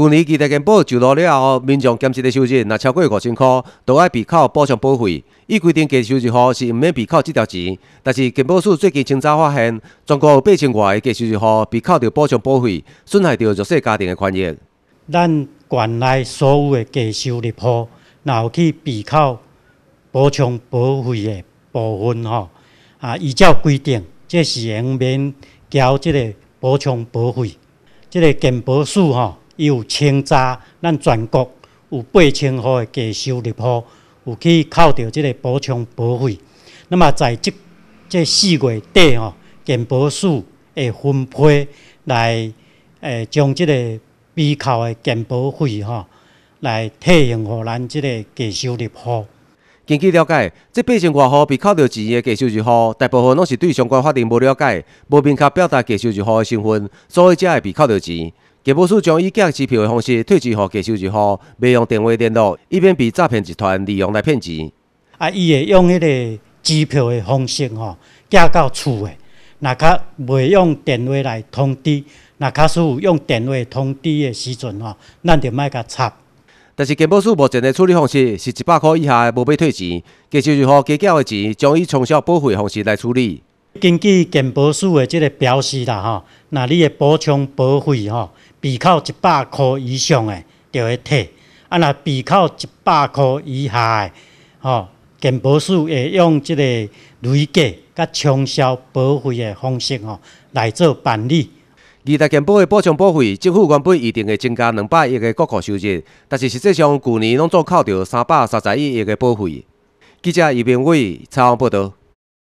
旧年，期他金保就落了后，民众兼职的收入若超过五千块，都要被扣补偿保费。伊规定，低收入户是毋免被扣这条钱。但是，金保署最近清查发现，全国有八千偌个低收入户被扣着补偿保费，损害着弱势家庭的权益。咱县内所有的低收入户，若有去被扣补偿保费的部分吼，啊，依照规定，即是毋免交即个补偿保费。即个金保署吼。有清查，咱全国有八千户的低收入户有去扣掉这个补充保费。那么在即这四月底吼，健保署会分配来，诶将这个被扣的健保费吼来退还互咱这个低收入户。根据了解，这八千多户被扣掉钱的低收入户，大部分拢是对相关法令无了解，无明确表达低收入户的身份，所以才会被扣掉钱。金宝树将以寄支票的方式退钱给接收住户，未用电话联络，以免被诈骗集团利用来骗钱。啊，伊会用迄个支票的方式吼寄到厝的，那卡未用电话来通知，那卡是有用电话通知的时阵吼，咱就莫甲插。但是金宝树目前的处理方式是，一百块以下的无要退钱，接收住户结缴的钱将以冲销保费方式来处理。根据健保署的这个表示啦吼，那你的补充保费吼，被扣一百块以上的就会退；，啊，若被扣一百块以下的，吼，健保署会用这个累计甲冲销保费的方式吼来做办理。二待健保的补充保费，政府原本一定会增加两百亿的国库收入，但是实际上去年拢总扣掉三百三十亿亿的保费。记者尤明伟采访报道。